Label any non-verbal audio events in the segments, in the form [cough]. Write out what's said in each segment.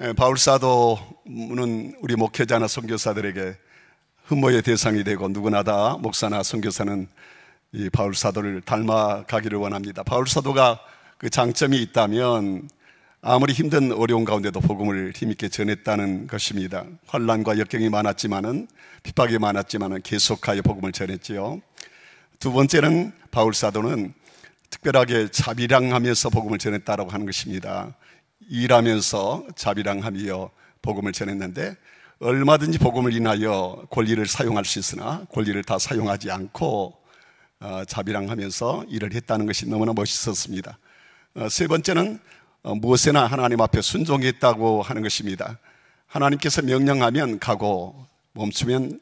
예, 바울 사도는 우리 목회자나 선교사들에게 흠모의 대상이 되고 누구나 다 목사나 선교사는 이 바울 사도를 닮아가기를 원합니다. 바울 사도가 그 장점이 있다면 아무리 힘든 어려운 가운데도 복음을 힘있게 전했다는 것입니다. 환란과 역경이 많았지만은 핍박이 많았지만은 계속하여 복음을 전했지요. 두 번째는 바울 사도는 특별하게 자비량하면서 복음을 전했다고 하는 것입니다. 일하면서 자비랑함이여 복음을 전했는데 얼마든지 복음을 인하여 권리를 사용할 수 있으나 권리를 다 사용하지 않고 어, 자비랑하면서 일을 했다는 것이 너무나 멋있었습니다. 어, 세 번째는 어, 무엇에나 하나님 앞에 순종했다고 하는 것입니다. 하나님께서 명령하면 가고 멈추면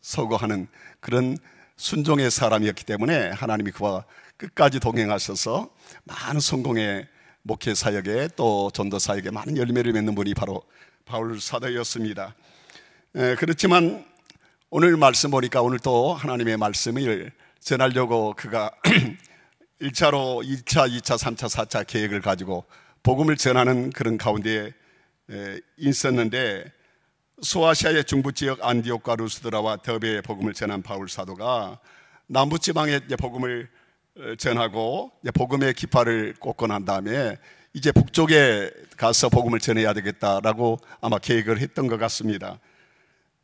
서고 하는 그런 순종의 사람이었기 때문에 하나님이 그와 끝까지 동행하셔서 많은 성공의 목회 사역에 또 전도 사역에 많은 열매를 맺는 분이 바로 바울 사도였습니다. 에, 그렇지만 오늘 말씀 보니까 오늘 또 하나님의 말씀을 전하려고 그가 1차로 2차, 2차, 3차, 4차 계획을 가지고 복음을 전하는 그런 가운데에 있었는데 소아시아의 중부 지역 안디옥과 루스드라와 더베의 복음을 전한 바울 사도가 남부 지방의 복음을 어, 전하고 복음의 기파를 꽂고 난 다음에 이제 북쪽에 가서 복음을 전해야 되겠다라고 아마 계획을 했던 것 같습니다.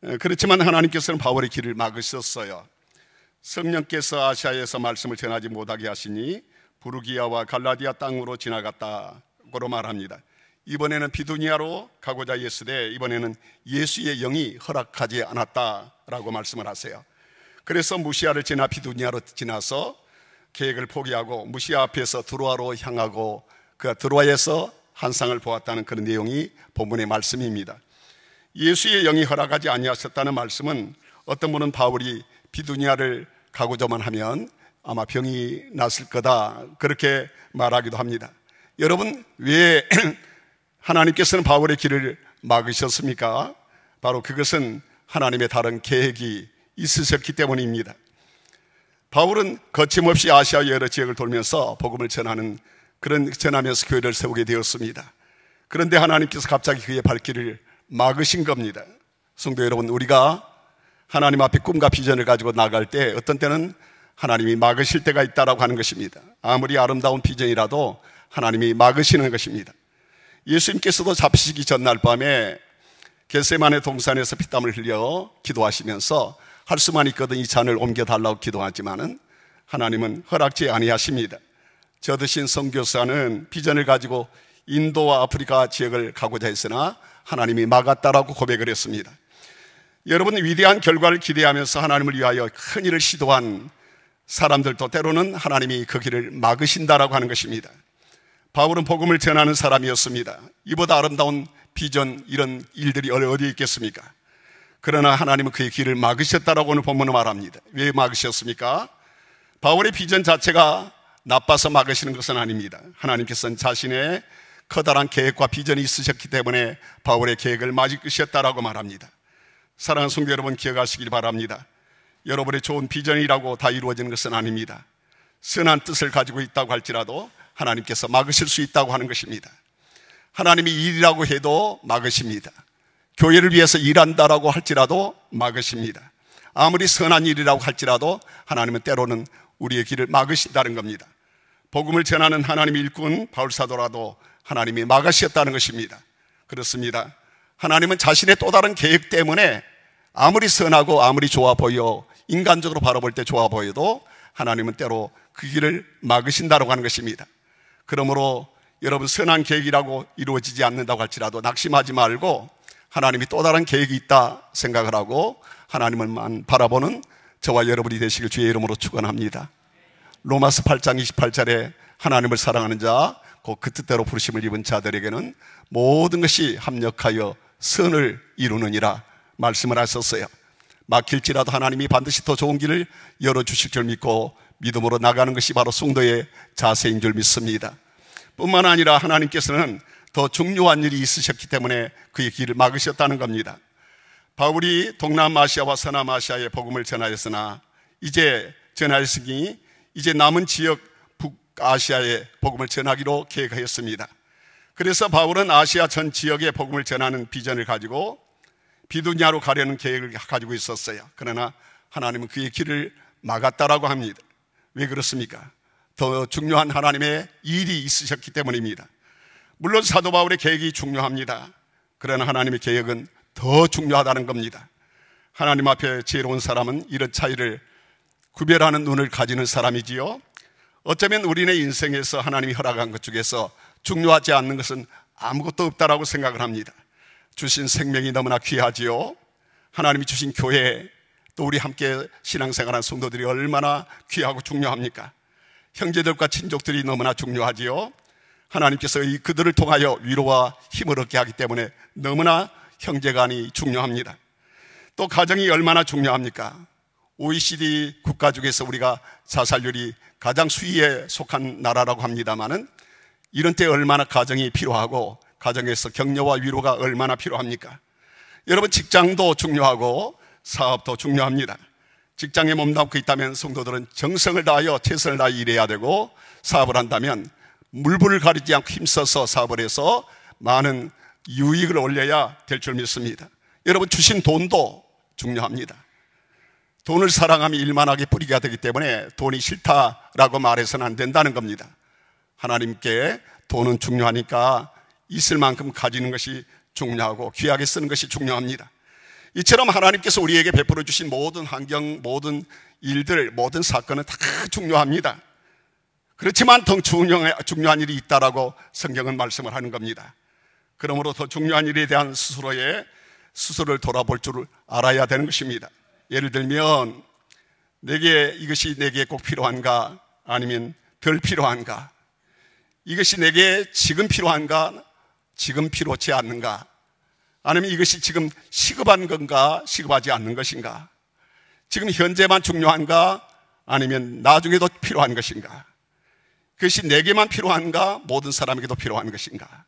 어, 그렇지만 하나님께서는 바울의 길을 막으셨어요. 성령께서 아시아에서 말씀을 전하지 못하게 하시니 부르기아와 갈라디아 땅으로 지나갔다고 말합니다. 이번에는 비두니아로 가고자 했으되 이번에는 예수의 영이 허락하지 않았다라고 말씀을 하세요. 그래서 무시아를 지나 비두니아로 지나서 계획을 포기하고 무시아 앞에서 드로아로 향하고 그 드로아에서 한상을 보았다는 그런 내용이 본문의 말씀입니다. 예수의 영이 허락하지 아니하셨다는 말씀은 어떤 분은 바울이 비두니아를 가고자만 하면 아마 병이 났을 거다 그렇게 말하기도 합니다. 여러분 왜 [clears throat] 하나님께서는 바울의 길을 막으셨습니까? 바로 그것은 하나님의 다른 계획이 있으셨기 때문입니다. 바울은 거침없이 아시아 여러 지역을 돌면서 복음을 전하는 그런 전하면서 교회를 세우게 되었습니다. 그런데 하나님께서 갑자기 그의 발길을 막으신 겁니다. 성도 여러분, 우리가 하나님 앞에 꿈과 비전을 가지고 나갈 때 어떤 때는 하나님이 막으실 때가 있다라고 하는 것입니다. 아무리 아름다운 비전이라도 하나님이 막으시는 것입니다. 예수님께서도 잡히시기 전날 밤에 겟세만의 동산에서 피땀을 흘려 기도하시면서 할 수만 있거든 이 잔을 옮겨달라고 기도하지만은 하나님은 허락지 아니하십니다. 저 드신 성교사는 비전을 가지고 인도와 아프리카 지역을 가고자 했으나 하나님이 막았다라고 고백을 했습니다. 여러분 위대한 결과를 기대하면서 하나님을 위하여 큰 일을 시도한 사람들도 때로는 하나님이 그 길을 막으신다라고 하는 것입니다. 바울은 복음을 전하는 사람이었습니다. 이보다 아름다운 비전 이런 일들이 어디 있겠습니까? 그러나 하나님은 그의 길을 막으셨다라고 오늘 본문은 말합니다. 왜 막으셨습니까? 바울의 비전 자체가 나빠서 막으시는 것은 아닙니다. 하나님께서는 자신의 커다란 계획과 비전이 있으셨기 때문에 바울의 계획을 맞으셨다라고 말합니다. 사랑하는 성도 여러분 기억하시길 바랍니다. 여러분의 좋은 비전이라고 다 이루어지는 것은 아닙니다. 선한 뜻을 가지고 있다고 할지라도 하나님께서 막으실 수 있다고 하는 것입니다. 하나님이 일이라고 해도 막으십니다. 교회를 위해서 일한다라고 할지라도 막으십니다. 아무리 선한 일이라고 할지라도 하나님은 때로는 우리의 길을 막으신다는 겁니다. 복음을 전하는 하나님의 일꾼 바울사도라도 하나님이 막으셨다는 것입니다. 그렇습니다. 하나님은 자신의 또 다른 계획 때문에 아무리 선하고 아무리 좋아 보여 인간적으로 바라볼 때 좋아 보여도 하나님은 때로 그 길을 막으신다고 하는 것입니다. 그러므로 여러분 선한 계획이라고 이루어지지 않는다고 할지라도 낙심하지 말고 하나님이 또 다른 계획이 있다 생각을 하고 하나님을만 바라보는 저와 여러분이 되시길 주의 이름으로 축원합니다. 로마스 8장 28절에 하나님을 사랑하는 자, 곧 그 뜻대로 부르심을 입은 자들에게는 모든 것이 합력하여 선을 이루느니라 말씀을 하셨어요. 막힐지라도 하나님이 반드시 더 좋은 길을 열어주실 줄 믿고 믿음으로 나가는 것이 바로 성도의 자세인 줄 믿습니다. 뿐만 아니라 하나님께서는 더 중요한 일이 있으셨기 때문에 그의 길을 막으셨다는 겁니다. 바울이 동남아시아와 서남아시아에 복음을 전하였으나 이제 전하였으니 이제 남은 지역 북아시아에 복음을 전하기로 계획하였습니다. 그래서 바울은 아시아 전 지역에 복음을 전하는 비전을 가지고 비두냐로 가려는 계획을 가지고 있었어요. 그러나 하나님은 그의 길을 막았다라고 합니다. 왜 그렇습니까? 더 중요한 하나님의 일이 있으셨기 때문입니다. 물론 사도 바울의 계획이 중요합니다. 그러나 하나님의 계획은 더 중요하다는 겁니다. 하나님 앞에 지혜로운 사람은 이런 차이를 구별하는 눈을 가지는 사람이지요. 어쩌면 우리네 인생에서 하나님이 허락한 것 중에서 중요하지 않는 것은 아무것도 없다라고 생각을 합니다. 주신 생명이 너무나 귀하지요. 하나님이 주신 교회 또 우리 함께 신앙생활한 성도들이 얼마나 귀하고 중요합니까? 형제들과 친족들이 너무나 중요하지요. 하나님께서 이 그들을 통하여 위로와 힘을 얻게 하기 때문에 너무나 형제간이 중요합니다. 또 가정이 얼마나 중요합니까? OECD 국가 중에서 우리가 자살률이 가장 수위에 속한 나라라고 합니다만은 이런 때 얼마나 가정이 필요하고 가정에서 격려와 위로가 얼마나 필요합니까? 여러분 직장도 중요하고 사업도 중요합니다. 직장에 몸담고 있다면 성도들은 정성을 다하여 최선을 다해 일해야 되고 사업을 한다면 물불을 가리지 않고 힘써서 사업을 해서 많은 유익을 올려야 될 줄 믿습니다. 여러분 주신 돈도 중요합니다. 돈을 사랑하면 일만하게 뿌리가 되기 때문에 돈이 싫다라고 말해서는 안 된다는 겁니다. 하나님께 돈은 중요하니까 있을 만큼 가지는 것이 중요하고 귀하게 쓰는 것이 중요합니다. 이처럼 하나님께서 우리에게 베풀어 주신 모든 환경, 모든 일들, 모든 사건은 다 중요합니다. 그렇지만 더 중요한 일이 있다라고 성경은 말씀을 하는 겁니다. 그러므로 더 중요한 일에 대한 스스로의 스스로를 돌아볼 줄 알아야 되는 것입니다. 예를 들면 내게 이것이 내게 꼭 필요한가 아니면 덜 필요한가 이것이 내게 지금 필요한가 지금 필요치 않는가 아니면 이것이 지금 시급한 건가 시급하지 않는 것인가 지금 현재만 중요한가 아니면 나중에도 필요한 것인가 그것이 내게만 필요한가? 모든 사람에게도 필요한 것인가?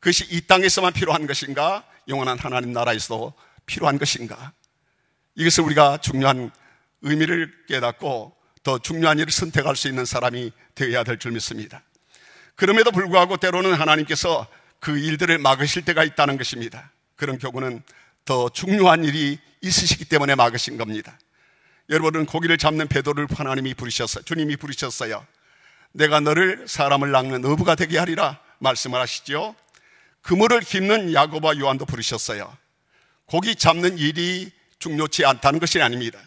그것이 이 땅에서만 필요한 것인가? 영원한 하나님 나라에서도 필요한 것인가? 이것을 우리가 중요한 의미를 깨닫고 더 중요한 일을 선택할 수 있는 사람이 되어야 될 줄 믿습니다. 그럼에도 불구하고 때로는 하나님께서 그 일들을 막으실 때가 있다는 것입니다. 그런 경우는 더 중요한 일이 있으시기 때문에 막으신 겁니다. 여러분은 고기를 잡는 배도를 하나님이 부르셨어요. 주님이 부르셨어요. 내가 너를 사람을 낚는 어부가 되게 하리라 말씀을 하시죠. 그물을 깁는 야고보 요한도 부르셨어요. 고기 잡는 일이 중요치 않다는 것이 아닙니다.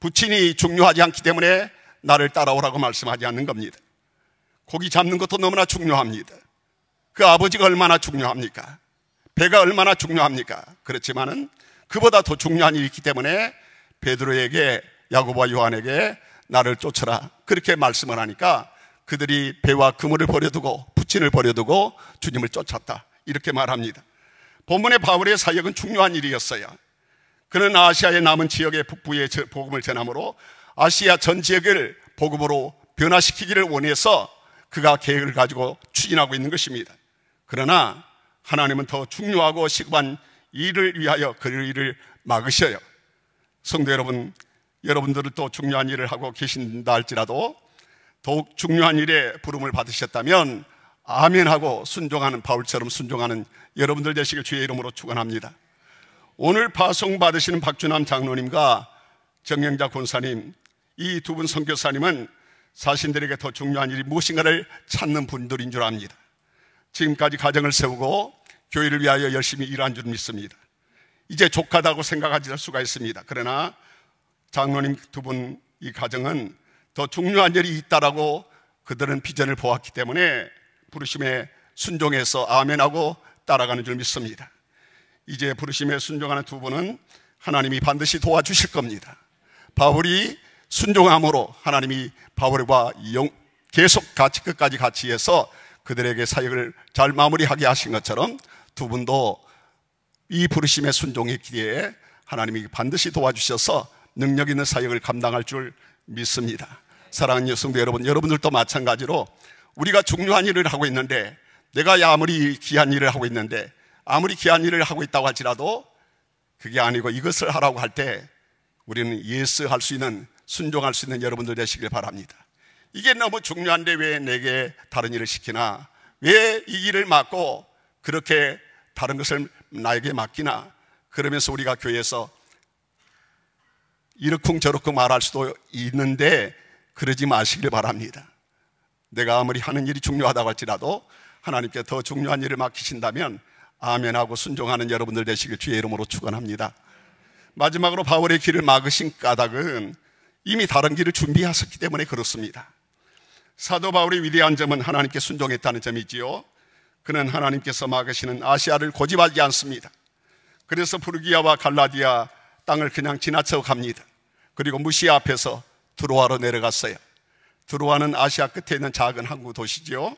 부친이 중요하지 않기 때문에 나를 따라오라고 말씀하지 않는 겁니다. 고기 잡는 것도 너무나 중요합니다. 그 아버지가 얼마나 중요합니까? 배가 얼마나 중요합니까? 그렇지만은 그보다 더 중요한 일이 있기 때문에 베드로에게 야고보와 요한에게 나를 쫓아라 그렇게 말씀을 하니까 그들이 배와 그물을 버려두고 부친을 버려두고 주님을 쫓았다. 이렇게 말합니다. 본문의 바울의 사역은 중요한 일이었어요. 그는 아시아의 남은 지역의 북부의 복음을 전함으로 아시아 전 지역을 복음으로 변화시키기를 원해서 그가 계획을 가지고 추진하고 있는 것입니다. 그러나 하나님은 더 중요하고 시급한 일을 위하여 그를 일을 막으셔요. 성도 여러분, 여러분들은 또 중요한 일을 하고 계신다 할지라도 더욱 중요한 일에 부름을 받으셨다면 아멘 하고 순종하는 바울처럼 순종하는 여러분들 되시길 주의 이름으로 축원합니다. 오늘 파송 받으시는 박준남 장로님과 정영자 권사님 이 두 분 선교사님은 자신들에게 더 중요한 일이 무엇인가를 찾는 분들인 줄 압니다. 지금까지 가정을 세우고 교회를 위하여 열심히 일한 줄 믿습니다. 이제 족하다고 생각하실 수가 있습니다. 그러나 장로님 두 분 이 가정은 더 중요한 일이 있다라고 그들은 비전을 보았기 때문에 부르심에 순종해서 아멘하고 따라가는 줄 믿습니다. 이제 부르심에 순종하는 두 분은 하나님이 반드시 도와주실 겁니다. 바울이 순종함으로 하나님이 바울과 계속 같이 끝까지 같이 해서 그들에게 사역을 잘 마무리하게 하신 것처럼 두 분도 이 부르심의 순종했기에 하나님이 반드시 도와주셔서 능력 있는 사역을 감당할 줄 믿습니다. 사랑하는 여성도 여러분, 여러분들도 마찬가지로 우리가 중요한 일을 하고 있는데 내가 아무리 귀한 일을 하고 있는데 아무리 귀한 일을 하고 있다고 할지라도 그게 아니고 이것을 하라고 할 때 우리는 예수할수 있는 순종할 수 있는 여러분들 되시길 바랍니다. 이게 너무 중요한데 왜 내게 다른 일을 시키나? 왜 이 일을 맡고 그렇게 다른 것을 나에게 맡기나? 그러면서 우리가 교회에서 이렇쿵저렇쿵 말할 수도 있는데 그러지 마시길 바랍니다. 내가 아무리 하는 일이 중요하다고 할지라도 하나님께 더 중요한 일을 맡기신다면 아멘하고 순종하는 여러분들 되시길 주의 이름으로 축원합니다. 마지막으로 바울의 길을 막으신 까닭은 이미 다른 길을 준비하셨기 때문에 그렇습니다. 사도 바울의 위대한 점은 하나님께 순종했다는 점이지요. 그는 하나님께서 막으시는 아시아를 고집하지 않습니다. 그래서 부르기아와 갈라디아 땅을 그냥 지나쳐 갑니다. 그리고 무시 앞에서 드로아로 내려갔어요. 드로아는 아시아 끝에 있는 작은 항구 도시지요.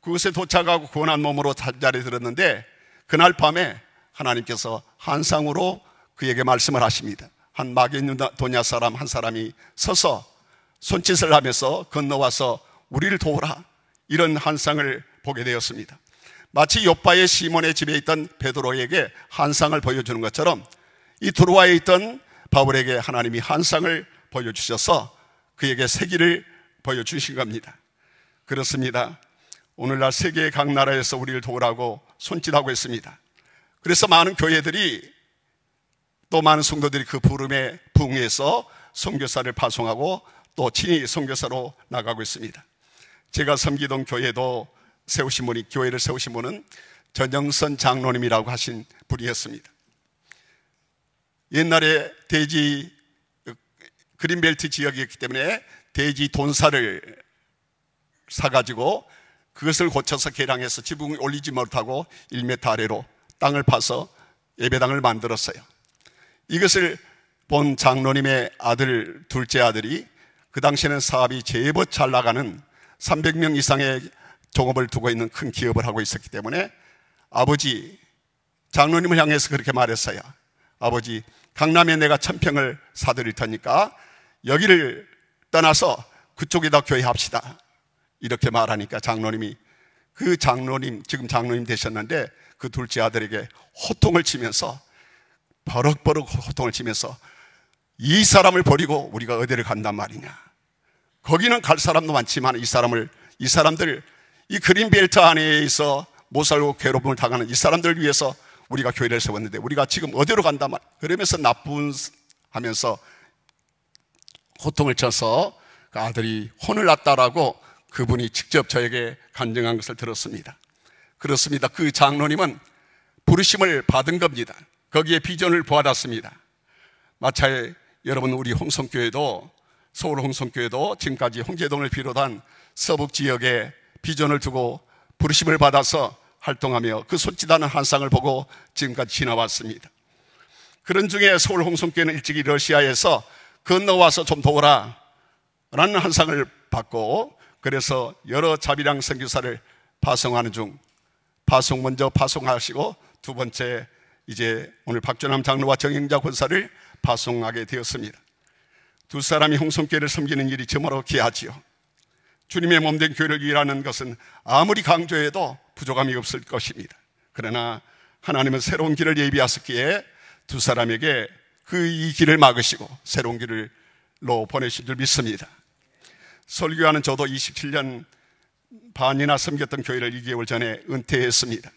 그곳에 도착하고 고난 몸으로 자리에 들었는데 그날 밤에 하나님께서 한상으로 그에게 말씀을 하십니다. 한 마게도냐 사람 한 사람이 서서 손짓을 하면서 건너와서 우리를 도우라 이런 한상을 보게 되었습니다. 마치 요파의 시몬의 집에 있던 베드로에게 한상을 보여주는 것처럼 이 두루와에 있던 바울에게 하나님이 한상을 보여주셔서 그에게 세기를 보여주신 겁니다. 그렇습니다. 오늘날 세계각 나라에서 우리를 도우라고 손짓하고 있습니다. 그래서 많은 교회들이 또 많은 성도들이 그 부름에 부응해서 성교사를 파송하고 또 친히 성교사로 나가고 있습니다. 제가 섬기던 교회도 세우신 분이 교회를 세우신 분은 전영선 장로님이라고 하신 분이었습니다. 옛날에 돼지 그린벨트 지역이었기 때문에 돼지 돈사를 사가지고 그것을 고쳐서 계량해서 지붕을 올리지 못하고 1m 아래로 땅을 파서 예배당을 만들었어요. 이것을 본 장로님의 아들, 둘째 아들이 그 당시에는 사업이 제법 잘 나가는 300명 이상의 종업을 두고 있는 큰 기업을 하고 있었기 때문에 아버지, 장로님을 향해서 그렇게 말했어요. 아버지, 강남에 내가 천평을 사드릴 테니까 여기를 떠나서 그쪽에다 교회합시다. 이렇게 말하니까 장로님이 그 장로님, 지금 장로님 되셨는데 그 둘째 아들에게 호통을 치면서 버럭버럭 호통을 치면서 이 사람을 버리고 우리가 어디를 간단 말이냐. 거기는 갈 사람도 많지만 이 사람을, 이 사람들, 이 그린벨트 안에 있어 못 살고 괴로움을 당하는 이 사람들을 위해서 우리가 교회를 세웠는데 우리가 지금 어디로 간단 말 그러면서 나쁜 하면서 호통을 쳐서 그 아들이 혼을 났다라고 그분이 직접 저에게 간증한 것을 들었습니다. 그렇습니다. 그 장로님은 부르심을 받은 겁니다. 거기에 비전을 보았습니다 마차에 여러분 우리 홍성교회도 서울 홍성교회도 지금까지 홍제동을 비롯한 서북 지역에 비전을 두고 부르심을 받아서 활동하며 그 손짓하는 한상을 보고 지금까지 지나왔습니다. 그런 중에 서울 홍성교회는 일찍이 러시아에서 건너와서 좀 도우라. 라는 한상을 받고 그래서 여러 자비량 선교사를 파송하는 중 파송 먼저 파송하시고 두 번째 이제 오늘 박준남 장로와 정행자 권사를 파송하게 되었습니다. 두 사람이 홍성교회를 섬기는 일이 저마로 귀하지요. 주님의 몸 된 교회를 위하는 것은 아무리 강조해도 부족함이 없을 것입니다. 그러나 하나님은 새로운 길을 예비하셨기에 두 사람에게 그이 길을 막으시고 새로운 길을로 보내신 줄 믿습니다. 설교하는 저도 27년 반이나 섬겼던 교회를 2개월 전에 은퇴했습니다.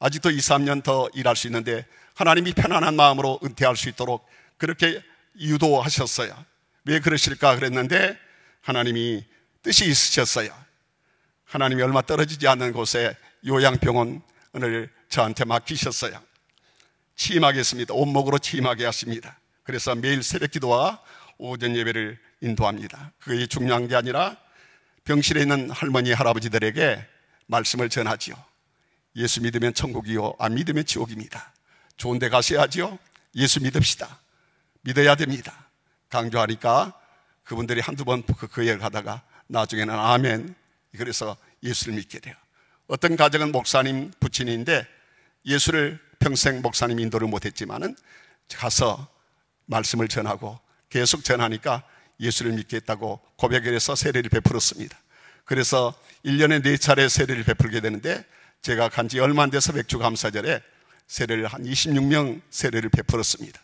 아직도 2, 3년 더 일할 수 있는데 하나님이 편안한 마음으로 은퇴할 수 있도록 그렇게 유도하셨어요. 왜 그러실까 그랬는데 하나님이 뜻이 있으셨어요. 하나님이 얼마 떨어지지 않는 곳에 요양병원을 저한테 맡기셨어요. 취임하겠습니다. 온목으로 취임하게 하십니다. 그래서 매일 새벽 기도와 오전 예배를 인도합니다. 그게 중요한 게 아니라 병실에 있는 할머니, 할아버지들에게 말씀을 전하지요. 예수 믿으면 천국이요. 안 믿으면 지옥입니다. 좋은 데 가셔야지요. 예수 믿읍시다. 믿어야 됩니다. 강조하니까 그분들이 한두 번그 그 예를 하다가 나중에는 아멘. 그래서 예수를 믿게 돼요. 어떤 가정은 목사님, 부친인데 예수를 평생 목사님 인도를 못했지만은 가서 말씀을 전하고 계속 전하니까 예수를 믿겠다고 고백을 해서 세례를 베풀었습니다. 그래서 1년에 네 차례 세례를 베풀게 되는데 제가 간지 얼마 안 돼서 맥주감사절에 세례를 한 26명 세례를 베풀었습니다.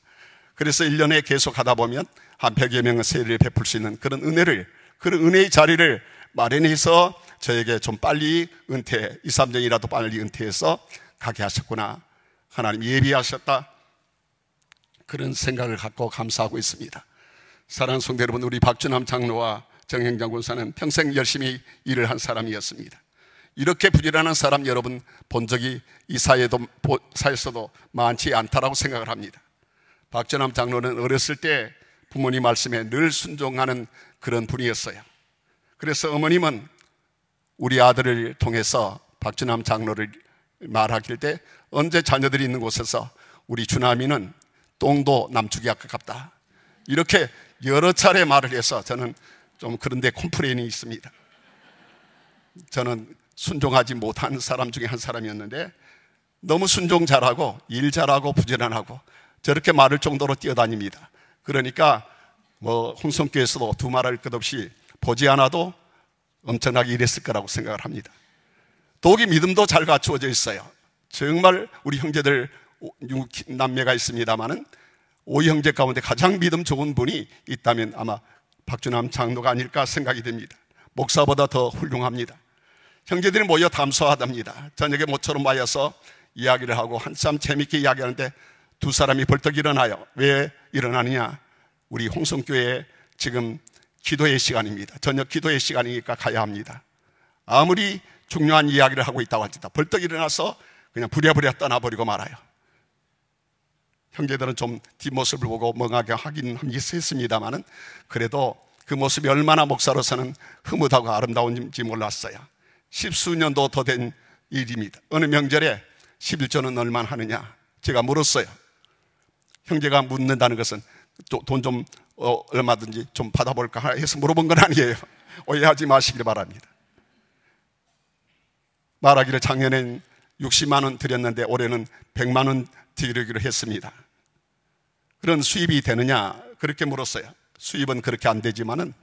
그래서 1년에 계속 하다 보면 한 100여 명의 세례를 베풀 수 있는 그런 은혜를, 그런 은혜의 자리를 마련해서 저에게 좀 빨리 은퇴, 2, 3년이라도 빨리 은퇴해서 가게 하셨구나 하나님 예비하셨다. 그런 생각을 갖고 감사하고 있습니다. 사랑하는 성대 여러분, 우리 박준함 장로와 정행장 군사는 평생 열심히 일을 한 사람이었습니다. 이렇게 부지런한 사람 여러분 본 적이 이 사회도, 사회에서도 많지 않다라고 생각을 합니다. 박전함 장로는 어렸을 때 부모님 말씀에 늘 순종하는 그런 분이었어요. 그래서 어머님은 우리 아들을 통해서 박준함 장로를 말하길 때 언제 자녀들이 있는 곳에서 우리 주남이는 똥도 남쪽이 가깝다. 이렇게 여러 차례 말을 해서 저는 좀 그런데 콤플레인이 있습니다. 저는 순종하지 못한 사람 중에 한 사람이었는데 너무 순종 잘하고 일 잘하고 부지런하고 저렇게 말을 정도로 뛰어다닙니다. 그러니까 뭐 홍성교에서도 두 말할 것 없이 보지 않아도 엄청나게 일했을 거라고 생각을 합니다. 독이 믿음도 잘 갖추어져 있어요. 정말 우리 형제들 남매가 있습니다만은 오 형제 가운데 가장 믿음 좋은 분이 있다면 아마 박준남 장로가 아닐까 생각이 됩니다. 목사보다 더 훌륭합니다. 형제들이 모여 담소하답니다. 저녁에 모처럼 모여서 이야기를 하고 한참 재밌게 이야기하는데 두 사람이 벌떡 일어나요. 왜 일어나느냐? 우리 홍성교회 지금 기도의 시간입니다. 저녁 기도의 시간이니까 가야 합니다. 아무리 중요한 이야기를 하고 있다고 하지다 벌떡 일어나서 그냥 부랴부랴 떠나버리고 말아요. 형제들은 좀 뒷모습을 보고 멍하게 하긴 있습니다만은 그래도 그 모습이 얼마나 목사로서는 흐뭇하고 아름다운지 몰랐어요. 십수년도 더 된 일입니다. 어느 명절에 11조는 얼마 하느냐? 제가 물었어요. 형제가 묻는다는 것은 돈좀 어, 얼마든지 좀 받아볼까 해서 물어본 건 아니에요. [laughs] 오해하지 마시길 바랍니다. 말하기를 작년엔 60만 원 드렸는데 올해는 100만 원 드리기로 했습니다. 그런 수입이 되느냐? 그렇게 물었어요. 수입은 그렇게 안 되지만은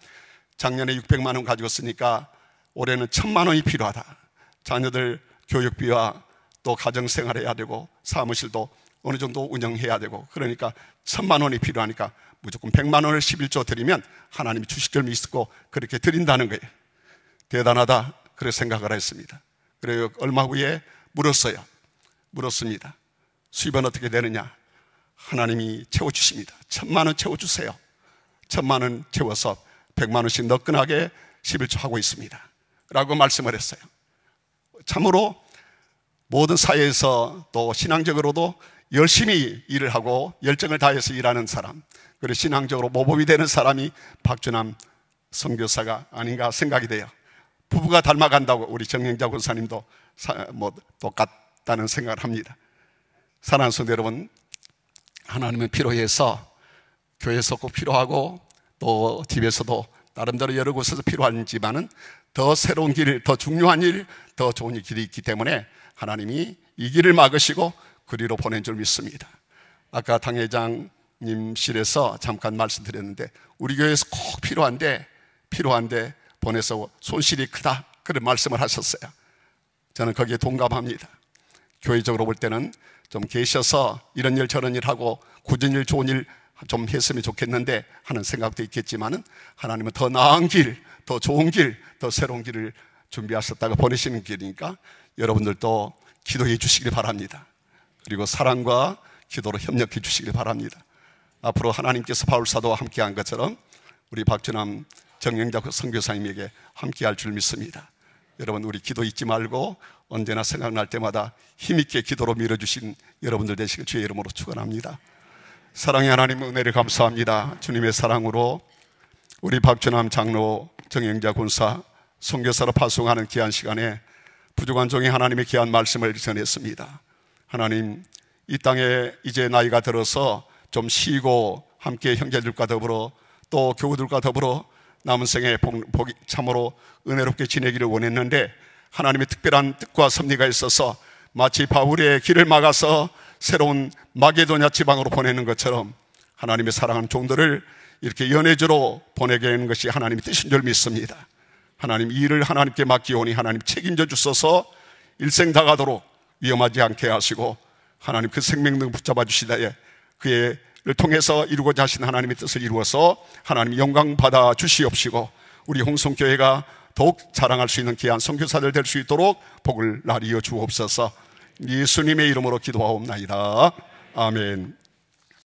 작년에 600만 원 가지고 쓰니까 올해는 1000만 원이 필요하다. 자녀들 교육비와 또 가정 생활해야 되고 사무실도 어느 정도 운영해야 되고 그러니까 1000만 원이 필요하니까 무조건 100만 원을 11조 드리면 하나님이 주식결미 있고 그렇게 드린다는 거예요. 대단하다. 그렇 생각을 했습니다. 그래요. 얼마 후에 물었어요. 물었습니다. 수입은 어떻게 되느냐? 하나님이 채워주십니다. 천만 원 채워주세요. 천만 원 채워서 백만 원씩 너끈하게 11초 하고 있습니다. 라고 말씀을 했어요. 참으로 모든 사회에서 또 신앙적으로도 열심히 일을 하고 열정을 다해서 일하는 사람, 그리고 신앙적으로 모범이 되는 사람이 박준남 선교사가 아닌가 생각이 돼요. 부부가 닮아간다고 우리 정영자 군사님도뭐 똑같다는 생각을 합니다. 사랑하는 성도 여러분, 하나님은 필요해서 교회에서 꼭 필요하고 또 집에서도 나름대로 여러 곳에서 필요하지만은 더 새로운 길, 더 중요한 일, 더 좋은 길이 있기 때문에 하나님이 이 길을 막으시고 그리로 보낸 줄 믿습니다. 아까 당회장님실에서 잠깐 말씀드렸는데 우리 교회에서 꼭 필요한데 필요한데 보내서 손실이 크다 그런 말씀을 하셨어요 저는 거기에 동감합니다 교회적으로 볼 때는 좀 계셔서 이런 일 저런 일 하고 굳은 일 좋은 일 좀 했으면 좋겠는데 하는 생각도 있겠지만은 하나님은 더 나은 길, 더 좋은 길, 더 새로운 길을 준비하셨다가 보내시는 길이니까 여러분들도 기도해 주시길 바랍니다. 그리고 사랑과 기도로 협력해 주시길 바랍니다. 앞으로 하나님께서 바울사도와 함께한 것처럼 우리 박준남 정영답 선교사님에게 함께할 줄 믿습니다. 여러분 우리 기도 잊지 말고 언제나 생각날 때마다 힘있게 기도로 밀어주신 여러분들 되시길 주의 이름으로 축원합니다. 사랑의 하나님 은혜를 감사합니다. 주님의 사랑으로 우리 박준남 장로 정영자 군사 선교사로 파송하는 귀한 시간에 부족한 종이 하나님의 귀한 말씀을 전했습니다. 하나님 이 땅에 이제 나이가 들어서 좀 쉬고 함께 형제들과 더불어 또 교우들과 더불어 남은 생에 복, 복, 참으로 은혜롭게 지내기를 원했는데 하나님의 특별한 뜻과 섭리가 있어서 마치 바울의 길을 막아서 새로운 마게도냐 지방으로 보내는 것처럼 하나님의 사랑하는 종들을 이렇게 연회주로 보내게 하는 것이 하나님의 뜻인 줄 믿습니다. 하나님 일을 하나님께 맡기오니 하나님 책임져 주소서 일생 다가도록 위험하지 않게 하시고 하나님 그 생명등 붙잡아 주시다에 그의 통해서 이루고자 하신 하나님의 뜻을 이루어서 하나님 영광 받아 주시옵시고 우리 홍성교회가 더욱 자랑할 수 있는 귀한 성교사들될 수 있도록 복을 날이어 주옵소서 예수님의 이름으로 기도하옵나이다. 아멘.